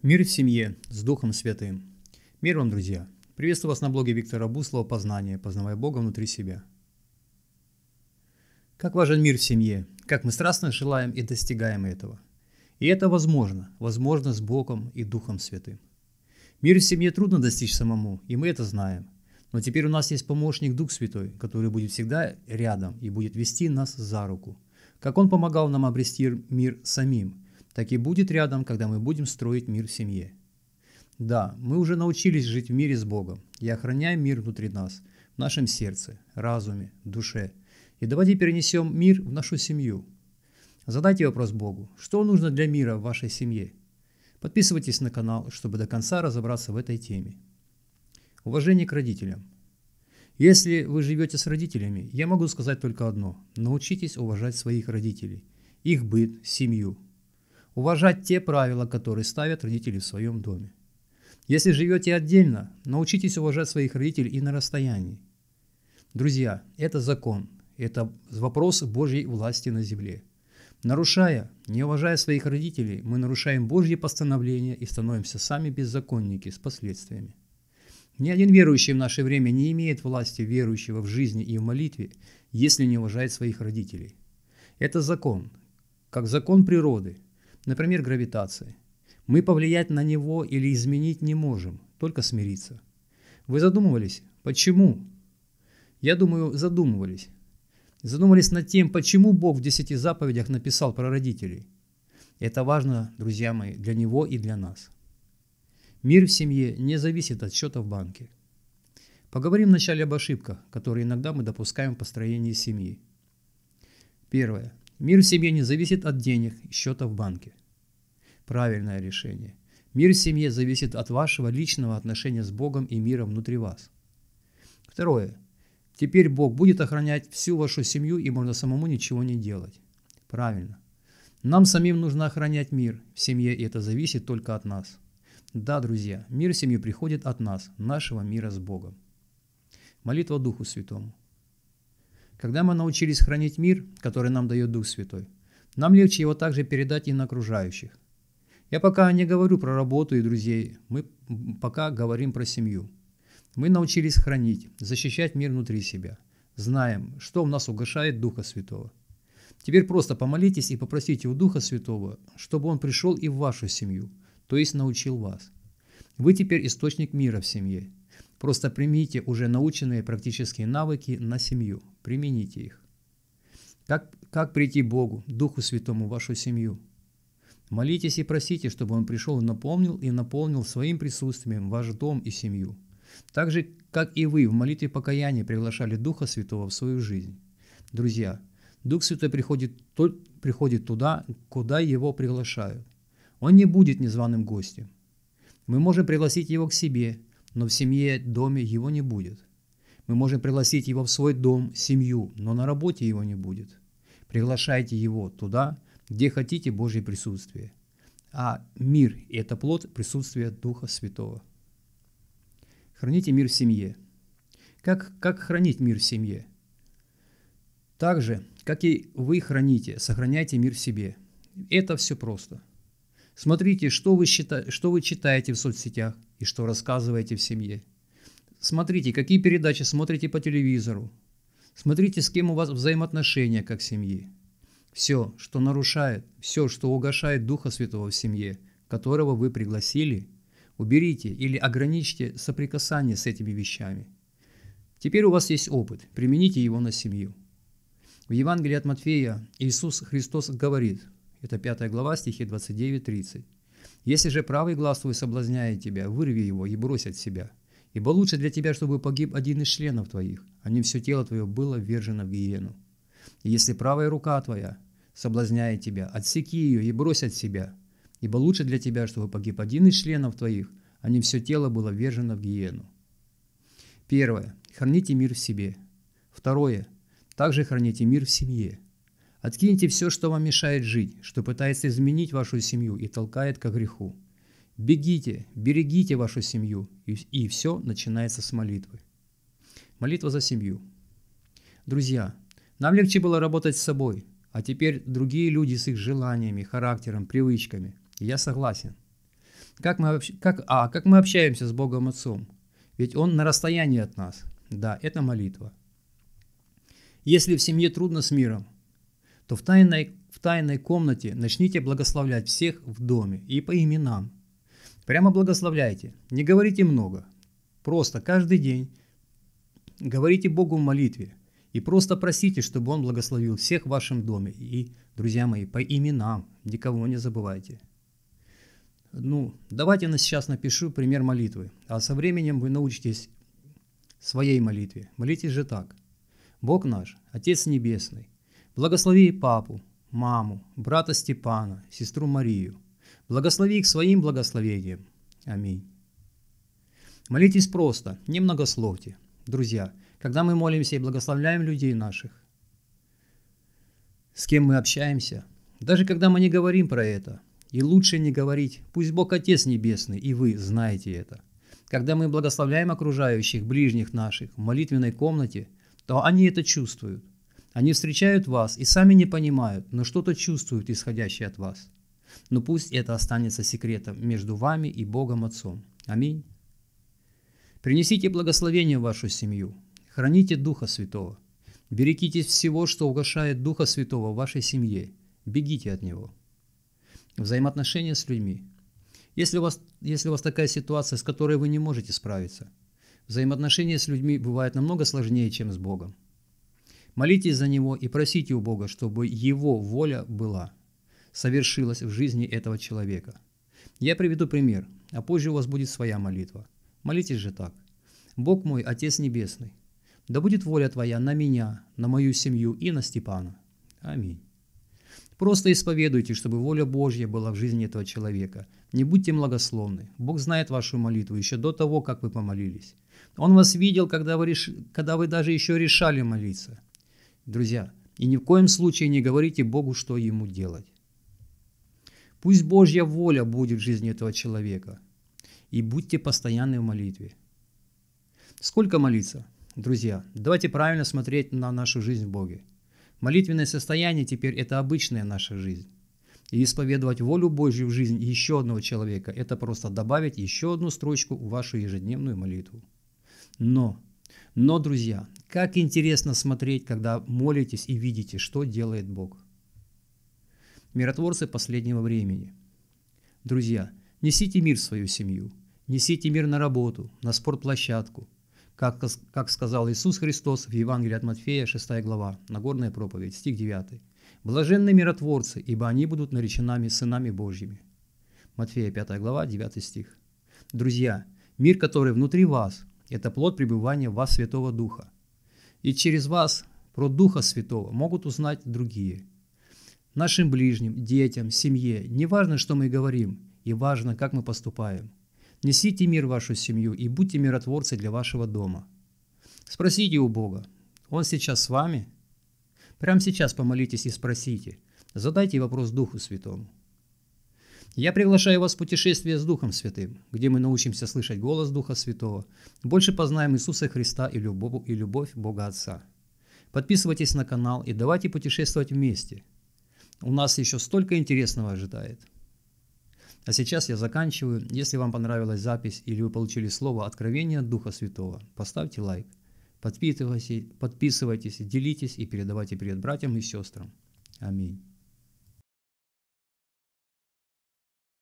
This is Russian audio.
Мир в семье с Духом Святым. Мир вам, друзья! Приветствую вас на блоге Виктора Буслова «Познание. Познавая Бога внутри себя». Как важен мир в семье, как мы страстно желаем и достигаем этого. И это возможно, возможно с Богом и Духом Святым. Мир в семье трудно достичь самому, и мы это знаем. Но теперь у нас есть помощник Дух Святой, который будет всегда рядом и будет вести нас за руку. Как он помогал нам обрести мир самим – так и будет рядом, когда мы будем строить мир в семье. Да, мы уже научились жить в мире с Богом и охраняем мир внутри нас, в нашем сердце, разуме, душе. И давайте перенесем мир в нашу семью. Задайте вопрос Богу, что нужно для мира в вашей семье. Подписывайтесь на канал, чтобы до конца разобраться в этой теме. Уважение к родителям. Если вы живете с родителями, я могу сказать только одно. Научитесь уважать своих родителей, их быт, семью – Уважать те правила, которые ставят родители в своем доме. Если живете отдельно, научитесь уважать своих родителей и на расстоянии. Друзья, это закон, это вопрос Божьей власти на земле. Нарушая, не уважая своих родителей, мы нарушаем Божьи постановления и становимся сами беззаконники с последствиями. Ни один верующий в наше время не имеет власти верующего в жизни и в молитве, если не уважает своих родителей. Это закон, как закон природы – например, гравитации. Мы повлиять на него или изменить не можем, только смириться. Вы задумывались, почему? Я думаю, задумывались. Задумались над тем, почему Бог в десяти заповедях написал про родителей. Это важно, друзья мои, для него и для нас. Мир в семье не зависит от счета в банке. Поговорим вначале об ошибках, которые иногда мы допускаем в построении семьи. Первое. Мир в семье не зависит от денег, и счета в банке. Правильное решение. Мир в семье зависит от вашего личного отношения с Богом и миром внутри вас. Второе. Теперь Бог будет охранять всю вашу семью и можно самому ничего не делать. Правильно. Нам самим нужно охранять мир в семье, и это зависит только от нас. Да, друзья, мир в семье приходит от нас, нашего мира с Богом. Молитва Духу Святому. Когда мы научились хранить мир, который нам дает Дух Святой, нам легче его также передать и на окружающих. Я пока не говорю про работу и друзей, мы пока говорим про семью. Мы научились хранить, защищать мир внутри себя. Знаем, что в нас угошает Духа Святого. Теперь просто помолитесь и попросите у Духа Святого, чтобы Он пришел и в вашу семью, то есть научил вас. Вы теперь источник мира в семье – Просто примите уже наученные практические навыки на семью, примените их. Как, как прийти Богу, Духу Святому, в вашу семью? Молитесь и просите, чтобы Он пришел и напомнил и наполнил своим присутствием ваш дом и семью. Так же, как и вы в молитве покаяния приглашали Духа Святого в свою жизнь. Друзья, Дух Святой приходит, то, приходит туда, куда Его приглашают. Он не будет незваным гостем. Мы можем пригласить Его к себе – но в семье, доме его не будет. Мы можем пригласить его в свой дом, семью, но на работе его не будет. Приглашайте его туда, где хотите Божье присутствие. А мир – это плод присутствия Духа Святого. Храните мир в семье. Как, как хранить мир в семье? Так же, как и вы храните, сохраняйте мир в себе. Это все просто. Смотрите, что вы, считаете, что вы читаете в соцсетях, и что рассказываете в семье. Смотрите, какие передачи смотрите по телевизору. Смотрите, с кем у вас взаимоотношения как семьи. Все, что нарушает, все, что угошает Духа Святого в семье, которого вы пригласили, уберите или ограничьте соприкасание с этими вещами. Теперь у вас есть опыт, примените его на семью. В Евангелии от Матфея Иисус Христос говорит, это 5 глава, стихи 29-30, если же правый глаз твой соблазняет тебя, вырви его и брось от себя. Ибо лучше для тебя, чтобы погиб один из членов твоих, а не все тело твое было ввержено в гиену. И если правая рука твоя соблазняет тебя, отсеки ее и брось от себя. Ибо лучше для тебя, чтобы погиб один из членов твоих, а не все тело было ввержено в гиену. Первое. Храните мир в себе. Второе. Также храните мир в семье. Откиньте все, что вам мешает жить, что пытается изменить вашу семью и толкает ко греху. Бегите, берегите вашу семью, и, все начинается с молитвы. Молитва за семью. Друзья, нам легче было работать с собой, а теперь другие люди с их желаниями, характером, привычками. я согласен. Как мы, как, а, как мы общаемся с Богом Отцом? Ведь Он на расстоянии от нас. Да, это молитва. Если в семье трудно с миром, то в тайной, в тайной комнате начните благословлять всех в доме и по именам. Прямо благословляйте, не говорите много, просто каждый день говорите Богу в молитве и просто просите, чтобы Он благословил всех в вашем доме. И, друзья мои, по именам никого не забывайте. Ну, давайте я сейчас напишу пример молитвы, а со временем вы научитесь своей молитве. Молитесь же так. Бог наш, Отец Небесный, Благослови папу, маму, брата Степана, сестру Марию. Благослови их своим благословением. Аминь. Молитесь просто, не многословьте. Друзья, когда мы молимся и благословляем людей наших, с кем мы общаемся, даже когда мы не говорим про это, и лучше не говорить, пусть Бог Отец Небесный, и вы знаете это. Когда мы благословляем окружающих, ближних наших в молитвенной комнате, то они это чувствуют – они встречают вас и сами не понимают, но что-то чувствуют, исходящее от вас. Но пусть это останется секретом между вами и Богом Отцом. Аминь. Принесите благословение в вашу семью. Храните Духа Святого. Берегитесь всего, что угошает Духа Святого в вашей семье. Бегите от Него. Взаимоотношения с людьми. Если у, вас, если у вас такая ситуация, с которой вы не можете справиться, взаимоотношения с людьми бывают намного сложнее, чем с Богом. Молитесь за него и просите у Бога, чтобы его воля была, совершилась в жизни этого человека. Я приведу пример, а позже у вас будет своя молитва. Молитесь же так. «Бог мой, Отец Небесный, да будет воля Твоя на меня, на мою семью и на Степана. Аминь». Просто исповедуйте, чтобы воля Божья была в жизни этого человека. Не будьте многословны. Бог знает вашу молитву еще до того, как вы помолились. Он вас видел, когда вы, реш... когда вы даже еще решали молиться – друзья, и ни в коем случае не говорите Богу, что ему делать. Пусть Божья воля будет в жизни этого человека, и будьте постоянны в молитве. Сколько молиться? Друзья, давайте правильно смотреть на нашу жизнь в Боге. Молитвенное состояние теперь – это обычная наша жизнь. И исповедовать волю Божью в жизнь еще одного человека – это просто добавить еще одну строчку в вашу ежедневную молитву. Но, но, друзья, как интересно смотреть, когда молитесь и видите, что делает Бог. Миротворцы последнего времени. Друзья, несите мир в свою семью, несите мир на работу, на спортплощадку. Как, как сказал Иисус Христос в Евангелии от Матфея, 6 глава, Нагорная проповедь, стих 9. Блаженные миротворцы, ибо они будут нареченными сынами Божьими». Матфея 5 глава, 9 стих. Друзья, мир, который внутри вас, это плод пребывания в вас Святого Духа – и через вас про Духа Святого могут узнать другие. Нашим ближним, детям, семье не важно, что мы говорим, и важно, как мы поступаем. Несите мир в вашу семью и будьте миротворцы для вашего дома. Спросите у Бога, Он сейчас с вами? Прямо сейчас помолитесь и спросите, задайте вопрос Духу Святому. Я приглашаю вас в путешествие с Духом Святым, где мы научимся слышать голос Духа Святого, больше познаем Иисуса Христа и любовь, и любовь Бога Отца. Подписывайтесь на канал и давайте путешествовать вместе. У нас еще столько интересного ожидает. А сейчас я заканчиваю. Если вам понравилась запись или вы получили слово «Откровение Духа Святого», поставьте лайк. Подписывайтесь, подписывайтесь, делитесь и передавайте привет братьям и сестрам. Аминь.